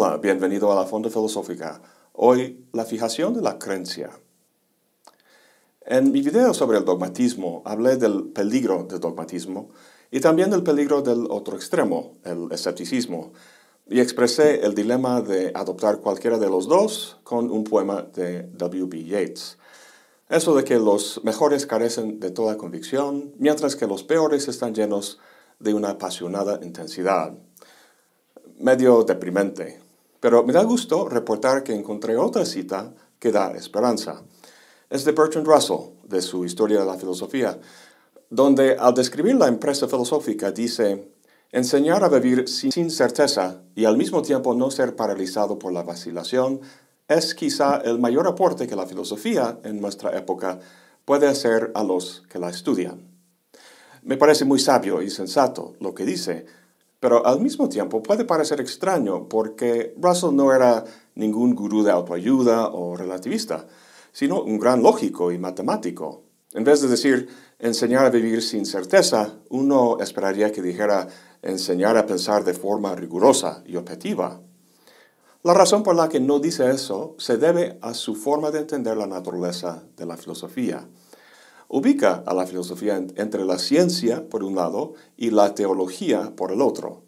Hola, bienvenido a la Fonda Filosófica. Hoy, la fijación de la creencia. En mi video sobre el dogmatismo hablé del peligro del dogmatismo y también del peligro del otro extremo, el escepticismo, y expresé el dilema de adoptar cualquiera de los dos con un poema de W.B. Yeats. Eso de que los mejores carecen de toda convicción, mientras que los peores están llenos de una apasionada intensidad. Medio deprimente, pero me da gusto reportar que encontré otra cita que da esperanza. Es de Bertrand Russell, de su Historia de la Filosofía, donde al describir la empresa filosófica dice, enseñar a vivir sin certeza y al mismo tiempo no ser paralizado por la vacilación es quizá el mayor aporte que la filosofía en nuestra época puede hacer a los que la estudian. Me parece muy sabio y sensato lo que dice, pero al mismo tiempo puede parecer extraño porque Russell no era ningún gurú de autoayuda o relativista, sino un gran lógico y matemático. En vez de decir enseñar a vivir sin certeza, uno esperaría que dijera enseñar a pensar de forma rigurosa y objetiva. La razón por la que no dice eso se debe a su forma de entender la naturaleza de la filosofía ubica a la filosofía entre la ciencia, por un lado, y la teología, por el otro.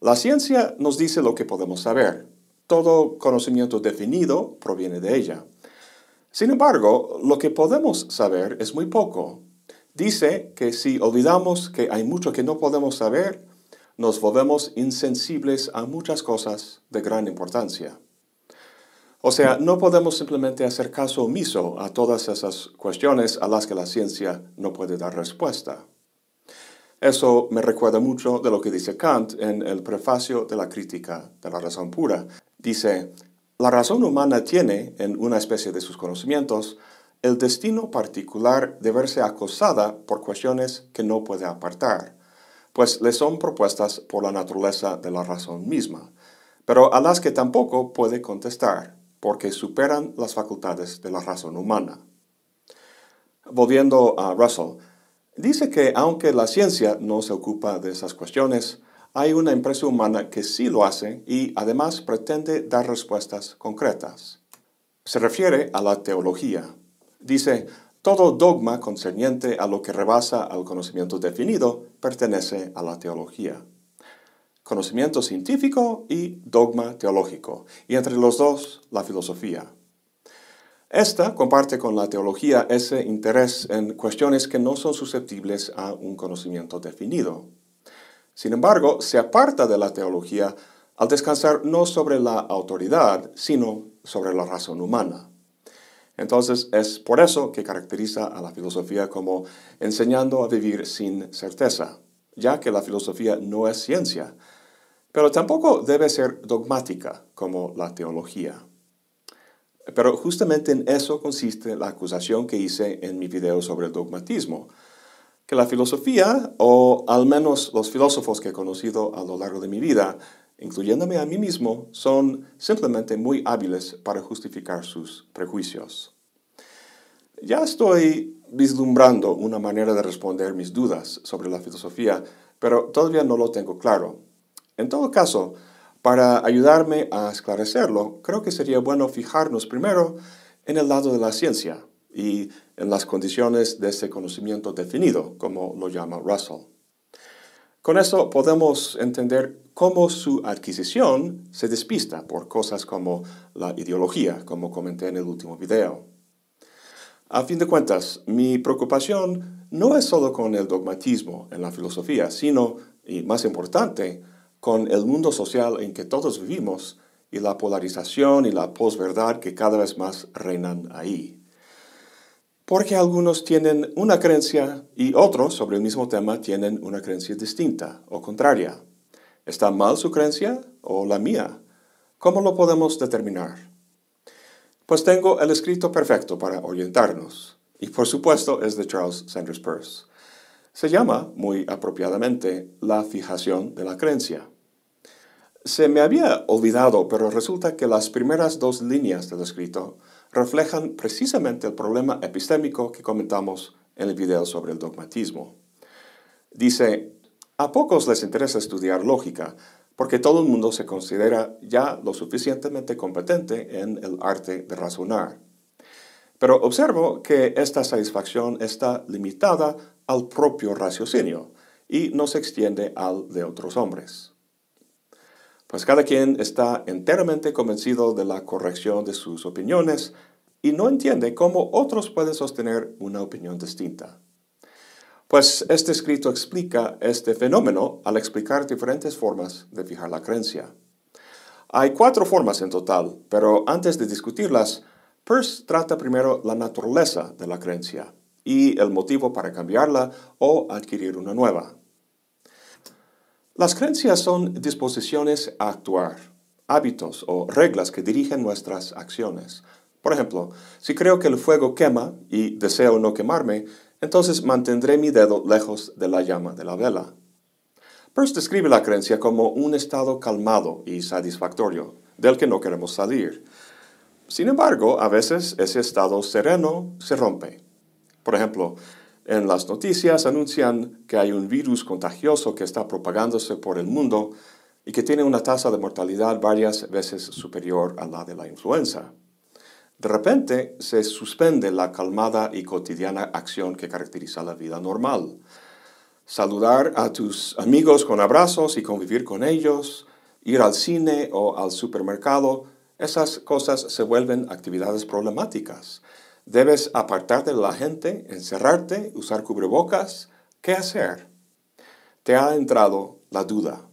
La ciencia nos dice lo que podemos saber. Todo conocimiento definido proviene de ella. Sin embargo, lo que podemos saber es muy poco. Dice que si olvidamos que hay mucho que no podemos saber, nos volvemos insensibles a muchas cosas de gran importancia. O sea, no podemos simplemente hacer caso omiso a todas esas cuestiones a las que la ciencia no puede dar respuesta. Eso me recuerda mucho de lo que dice Kant en el prefacio de la crítica de la razón pura. Dice, la razón humana tiene, en una especie de sus conocimientos, el destino particular de verse acosada por cuestiones que no puede apartar, pues le son propuestas por la naturaleza de la razón misma, pero a las que tampoco puede contestar porque superan las facultades de la razón humana. Volviendo a Russell, dice que aunque la ciencia no se ocupa de esas cuestiones, hay una empresa humana que sí lo hace y además pretende dar respuestas concretas. Se refiere a la teología. Dice, todo dogma concerniente a lo que rebasa al conocimiento definido pertenece a la teología conocimiento científico y dogma teológico, y entre los dos, la filosofía. Esta comparte con la teología ese interés en cuestiones que no son susceptibles a un conocimiento definido. Sin embargo, se aparta de la teología al descansar no sobre la autoridad, sino sobre la razón humana. Entonces es por eso que caracteriza a la filosofía como enseñando a vivir sin certeza, ya que la filosofía no es ciencia, pero tampoco debe ser dogmática como la teología. Pero justamente en eso consiste la acusación que hice en mi video sobre el dogmatismo, que la filosofía, o al menos los filósofos que he conocido a lo largo de mi vida, incluyéndome a mí mismo, son simplemente muy hábiles para justificar sus prejuicios. Ya estoy vislumbrando una manera de responder mis dudas sobre la filosofía, pero todavía no lo tengo claro. En todo caso, para ayudarme a esclarecerlo, creo que sería bueno fijarnos primero en el lado de la ciencia y en las condiciones de ese conocimiento definido, como lo llama Russell. Con eso podemos entender cómo su adquisición se despista por cosas como la ideología, como comenté en el último video. A fin de cuentas, mi preocupación no es solo con el dogmatismo en la filosofía, sino, y más importante, con el mundo social en que todos vivimos y la polarización y la posverdad que cada vez más reinan ahí. Porque algunos tienen una creencia y otros sobre el mismo tema tienen una creencia distinta o contraria. ¿Está mal su creencia o la mía? ¿Cómo lo podemos determinar? Pues tengo el escrito perfecto para orientarnos, y por supuesto es de Charles Sanders Peirce. Se llama, muy apropiadamente, la fijación de la creencia. Se me había olvidado, pero resulta que las primeras dos líneas del escrito reflejan precisamente el problema epistémico que comentamos en el video sobre el dogmatismo. Dice, a pocos les interesa estudiar lógica, porque todo el mundo se considera ya lo suficientemente competente en el arte de razonar. Pero observo que esta satisfacción está limitada al propio raciocinio y no se extiende al de otros hombres. Pues cada quien está enteramente convencido de la corrección de sus opiniones y no entiende cómo otros pueden sostener una opinión distinta. Pues este escrito explica este fenómeno al explicar diferentes formas de fijar la creencia. Hay cuatro formas en total, pero antes de discutirlas, Peirce trata primero la naturaleza de la creencia y el motivo para cambiarla o adquirir una nueva. Las creencias son disposiciones a actuar, hábitos o reglas que dirigen nuestras acciones. Por ejemplo, si creo que el fuego quema y deseo no quemarme, entonces mantendré mi dedo lejos de la llama de la vela. Peirce describe la creencia como un estado calmado y satisfactorio, del que no queremos salir. Sin embargo, a veces ese estado sereno se rompe. Por ejemplo, en las noticias anuncian que hay un virus contagioso que está propagándose por el mundo y que tiene una tasa de mortalidad varias veces superior a la de la influenza. De repente se suspende la calmada y cotidiana acción que caracteriza la vida normal. Saludar a tus amigos con abrazos y convivir con ellos, ir al cine o al supermercado, esas cosas se vuelven actividades problemáticas ¿Debes apartarte de la gente, encerrarte, usar cubrebocas? ¿Qué hacer? Te ha entrado la duda.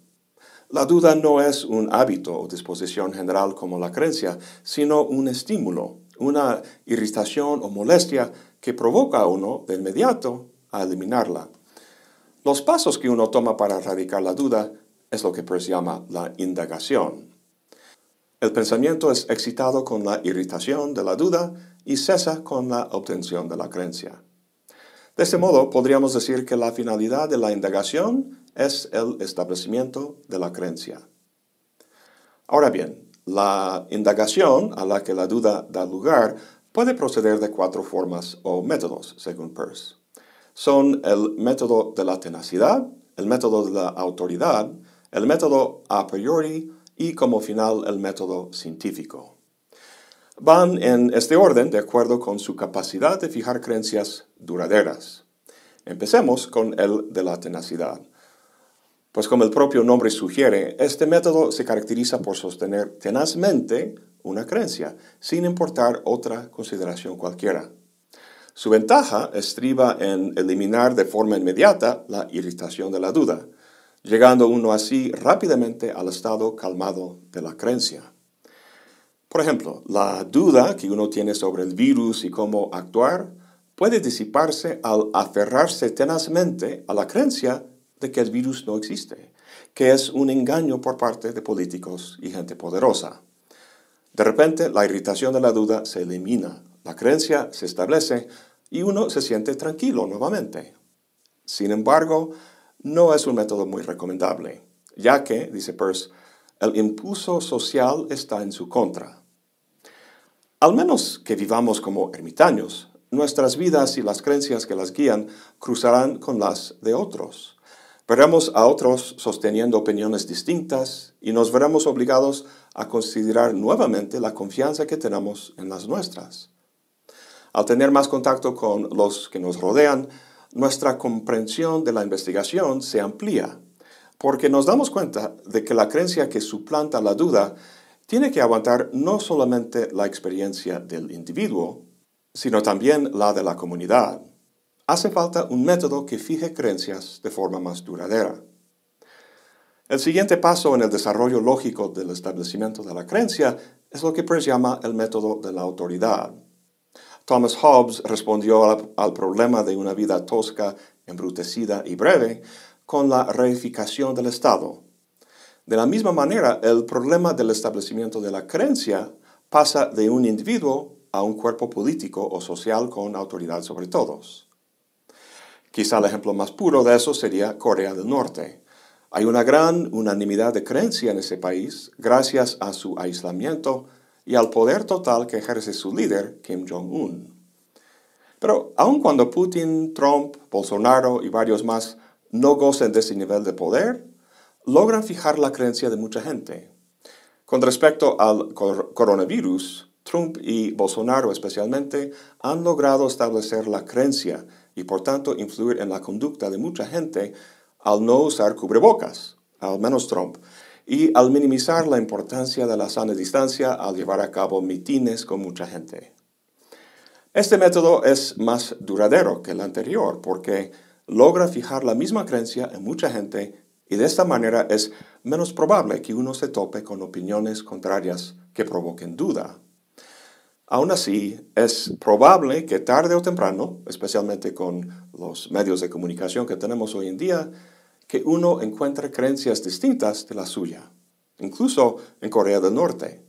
La duda no es un hábito o disposición general como la creencia, sino un estímulo, una irritación o molestia que provoca a uno de inmediato a eliminarla. Los pasos que uno toma para erradicar la duda es lo que se llama la indagación. El pensamiento es excitado con la irritación de la duda y cesa con la obtención de la creencia. De este modo, podríamos decir que la finalidad de la indagación es el establecimiento de la creencia. Ahora bien, la indagación a la que la duda da lugar puede proceder de cuatro formas o métodos, según Peirce. Son el método de la tenacidad, el método de la autoridad, el método a priori y como final el método científico. Van en este orden de acuerdo con su capacidad de fijar creencias duraderas. Empecemos con el de la tenacidad. Pues como el propio nombre sugiere, este método se caracteriza por sostener tenazmente una creencia, sin importar otra consideración cualquiera. Su ventaja estriba en eliminar de forma inmediata la irritación de la duda, llegando uno así rápidamente al estado calmado de la creencia. Por ejemplo, la duda que uno tiene sobre el virus y cómo actuar puede disiparse al aferrarse tenazmente a la creencia de que el virus no existe, que es un engaño por parte de políticos y gente poderosa. De repente, la irritación de la duda se elimina, la creencia se establece y uno se siente tranquilo nuevamente. Sin embargo, no es un método muy recomendable, ya que, dice Peirce, el impulso social está en su contra. Al menos que vivamos como ermitaños, nuestras vidas y las creencias que las guían cruzarán con las de otros. Veremos a otros sosteniendo opiniones distintas y nos veremos obligados a considerar nuevamente la confianza que tenemos en las nuestras. Al tener más contacto con los que nos rodean, nuestra comprensión de la investigación se amplía, porque nos damos cuenta de que la creencia que suplanta la duda tiene que aguantar no solamente la experiencia del individuo, sino también la de la comunidad. Hace falta un método que fije creencias de forma más duradera. El siguiente paso en el desarrollo lógico del establecimiento de la creencia es lo que Peirce llama el método de la autoridad. Thomas Hobbes respondió al, problema de una vida tosca, embrutecida y breve con la reificación del Estado. De la misma manera, el problema del establecimiento de la creencia pasa de un individuo a un cuerpo político o social con autoridad sobre todos. Quizá el ejemplo más puro de eso sería Corea del Norte. Hay una gran unanimidad de creencia en ese país gracias a su aislamiento y al poder total que ejerce su líder, Kim Jong-un. Pero aun cuando Putin, Trump, Bolsonaro y varios más no gocen de ese nivel de poder, logran fijar la creencia de mucha gente. Con respecto al coronavirus, Trump y Bolsonaro especialmente han logrado establecer la creencia y por tanto influir en la conducta de mucha gente al no usar cubrebocas, al menos Trump, y al minimizar la importancia de la sana distancia al llevar a cabo mitines con mucha gente. Este método es más duradero que el anterior porque logra fijar la misma creencia en mucha gente y de esta manera es menos probable que uno se tope con opiniones contrarias que provoquen duda. Aún así, es probable que tarde o temprano, especialmente con los medios de comunicación que tenemos hoy en día, que uno encuentra creencias distintas de la suya, incluso en Corea del Norte.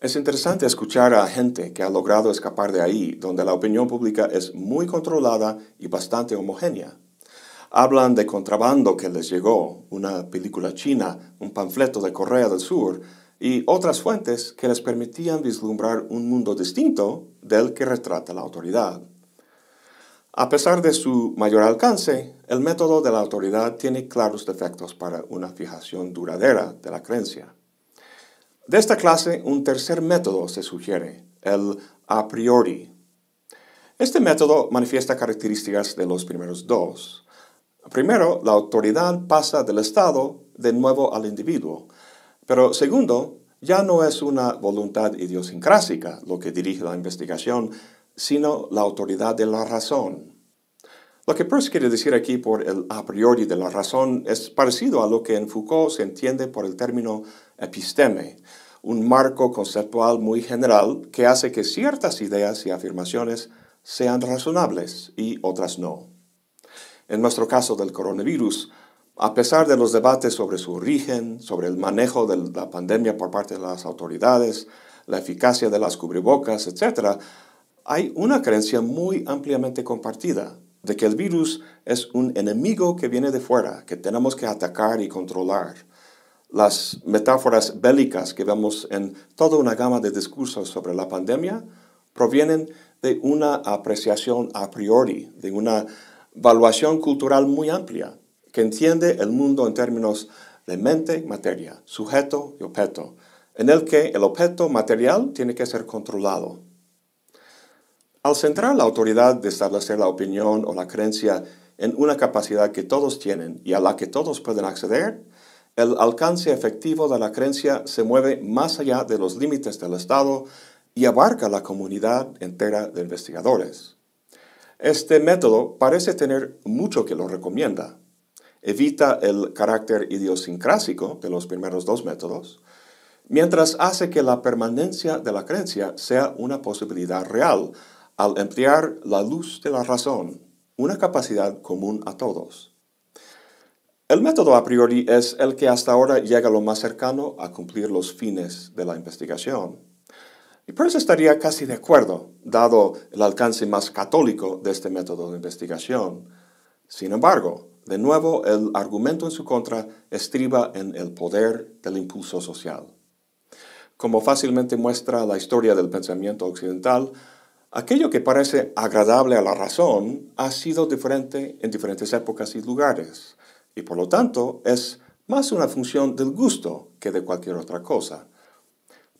Es interesante escuchar a gente que ha logrado escapar de ahí, donde la opinión pública es muy controlada y bastante homogénea. Hablan de contrabando que les llegó, una película china, un panfleto de Corea del Sur y otras fuentes que les permitían vislumbrar un mundo distinto del que retrata la autoridad. A pesar de su mayor alcance, el método de la autoridad tiene claros defectos para una fijación duradera de la creencia. De esta clase, un tercer método se sugiere, el a priori. Este método manifiesta características de los primeros dos. Primero, la autoridad pasa del Estado de nuevo al individuo, pero segundo, ya no es una voluntad idiosincrásica lo que dirige la investigación, sino la autoridad de la razón. Lo que Peirce quiere decir aquí por el a priori de la razón es parecido a lo que en Foucault se entiende por el término episteme, un marco conceptual muy general que hace que ciertas ideas y afirmaciones sean razonables y otras no. En nuestro caso del coronavirus, a pesar de los debates sobre su origen, sobre el manejo de la pandemia por parte de las autoridades, la eficacia de las cubrebocas, etc., hay una creencia muy ampliamente compartida de que el virus es un enemigo que viene de fuera, que tenemos que atacar y controlar. Las metáforas bélicas que vemos en toda una gama de discursos sobre la pandemia provienen de una apreciación a priori, de una evaluación cultural muy amplia que entiende el mundo en términos de mente, materia, sujeto y objeto, en el que el objeto material tiene que ser controlado, al centrar la autoridad de establecer la opinión o la creencia en una capacidad que todos tienen y a la que todos pueden acceder, el alcance efectivo de la creencia se mueve más allá de los límites del Estado y abarca la comunidad entera de investigadores. Este método parece tener mucho que lo recomienda. Evita el carácter idiosincrásico de los primeros dos métodos, mientras hace que la permanencia de la creencia sea una posibilidad real, al emplear la luz de la razón, una capacidad común a todos. El método a priori es el que hasta ahora llega lo más cercano a cumplir los fines de la investigación. Y por eso estaría casi de acuerdo, dado el alcance más católico de este método de investigación. Sin embargo, de nuevo, el argumento en su contra estriba en el poder del impulso social. Como fácilmente muestra la historia del pensamiento occidental, Aquello que parece agradable a la razón ha sido diferente en diferentes épocas y lugares, y por lo tanto es más una función del gusto que de cualquier otra cosa.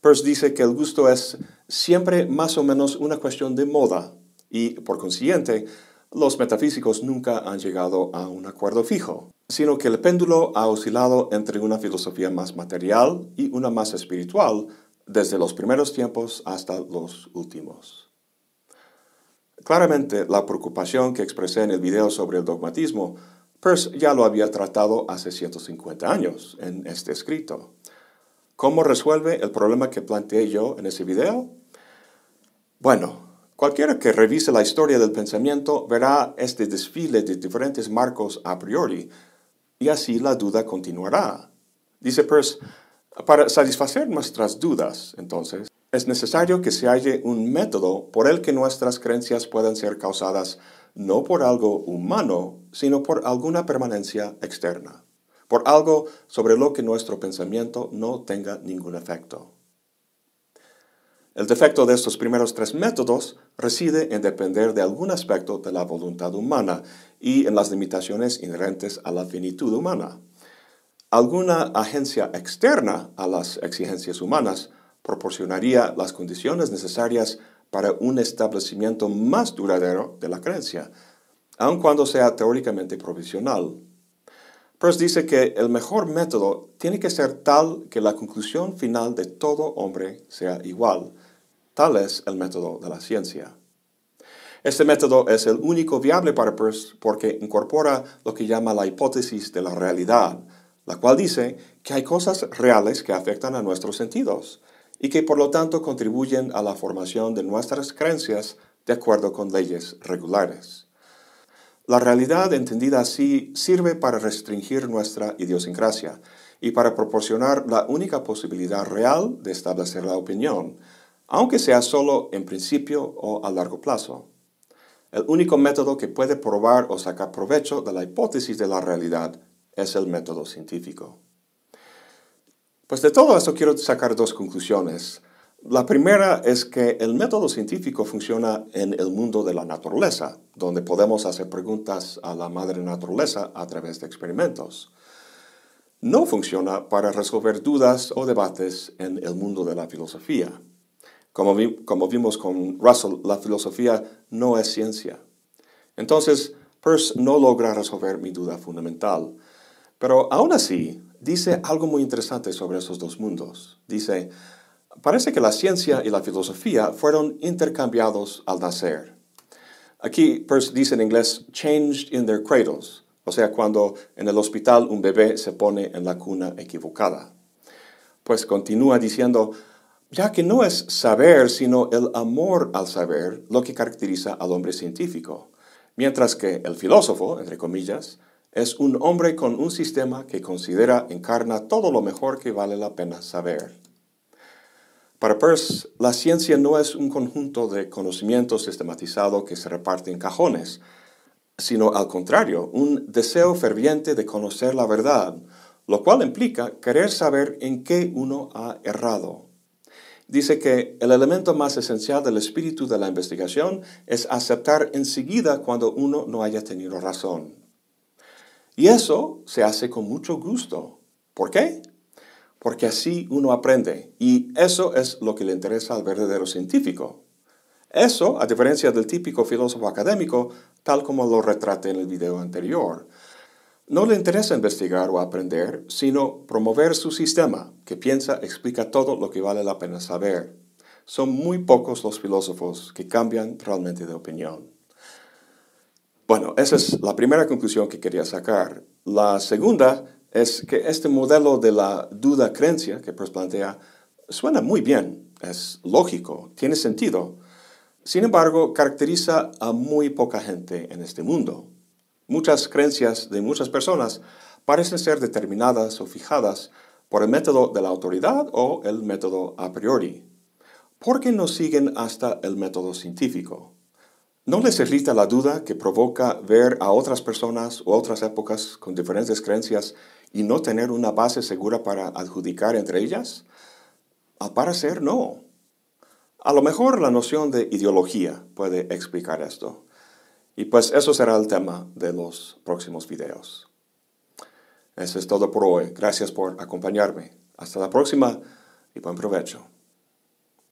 Peirce dice que el gusto es siempre más o menos una cuestión de moda, y por consiguiente, los metafísicos nunca han llegado a un acuerdo fijo, sino que el péndulo ha oscilado entre una filosofía más material y una más espiritual desde los primeros tiempos hasta los últimos. Claramente, la preocupación que expresé en el video sobre el dogmatismo, Peirce ya lo había tratado hace 150 años en este escrito. ¿Cómo resuelve el problema que planteé yo en ese video? Bueno, cualquiera que revise la historia del pensamiento verá este desfile de diferentes marcos a priori, y así la duda continuará. Dice Peirce, para satisfacer nuestras dudas, entonces, es necesario que se halle un método por el que nuestras creencias puedan ser causadas no por algo humano, sino por alguna permanencia externa, por algo sobre lo que nuestro pensamiento no tenga ningún efecto. El defecto de estos primeros tres métodos reside en depender de algún aspecto de la voluntad humana y en las limitaciones inherentes a la finitud humana. Alguna agencia externa a las exigencias humanas proporcionaría las condiciones necesarias para un establecimiento más duradero de la creencia, aun cuando sea teóricamente provisional. Peirce dice que el mejor método tiene que ser tal que la conclusión final de todo hombre sea igual. Tal es el método de la ciencia. Este método es el único viable para Peirce porque incorpora lo que llama la hipótesis de la realidad, la cual dice que hay cosas reales que afectan a nuestros sentidos, y que por lo tanto contribuyen a la formación de nuestras creencias de acuerdo con leyes regulares. La realidad entendida así sirve para restringir nuestra idiosincrasia y para proporcionar la única posibilidad real de establecer la opinión, aunque sea solo en principio o a largo plazo. El único método que puede probar o sacar provecho de la hipótesis de la realidad es el método científico. Pues de todo esto quiero sacar dos conclusiones. La primera es que el método científico funciona en el mundo de la naturaleza, donde podemos hacer preguntas a la madre naturaleza a través de experimentos. No funciona para resolver dudas o debates en el mundo de la filosofía. Como, vimos con Russell, la filosofía no es ciencia. Entonces, Peirce no logra resolver mi duda fundamental. Pero aún así, dice algo muy interesante sobre esos dos mundos. Dice, parece que la ciencia y la filosofía fueron intercambiados al nacer. Aquí dice en inglés, changed in their cradles, o sea, cuando en el hospital un bebé se pone en la cuna equivocada. Pues continúa diciendo, ya que no es saber, sino el amor al saber lo que caracteriza al hombre científico, mientras que el filósofo, entre comillas, es un hombre con un sistema que considera encarna todo lo mejor que vale la pena saber. Para Peirce, la ciencia no es un conjunto de conocimiento sistematizado que se reparte en cajones, sino al contrario, un deseo ferviente de conocer la verdad, lo cual implica querer saber en qué uno ha errado. Dice que el elemento más esencial del espíritu de la investigación es aceptar enseguida cuando uno no haya tenido razón. Y eso se hace con mucho gusto. ¿Por qué? Porque así uno aprende. Y eso es lo que le interesa al verdadero científico. Eso, a diferencia del típico filósofo académico, tal como lo retraté en el video anterior. No le interesa investigar o aprender, sino promover su sistema, que piensa explica todo lo que vale la pena saber. Son muy pocos los filósofos que cambian realmente de opinión. Bueno, esa es la primera conclusión que quería sacar. La segunda es que este modelo de la duda-creencia que Peirce plantea suena muy bien, es lógico, tiene sentido. Sin embargo, caracteriza a muy poca gente en este mundo. Muchas creencias de muchas personas parecen ser determinadas o fijadas por el método de la autoridad o el método a priori. ¿Por qué no siguen hasta el método científico? No les irrita la duda que provoca ver a otras personas o otras épocas con diferentes creencias y no tener una base segura para adjudicar entre ellas? Al ah, parecer, no. A lo mejor la noción de ideología puede explicar esto. Y pues eso será el tema de los próximos videos. Eso es todo por hoy. Gracias por acompañarme. Hasta la próxima y buen provecho.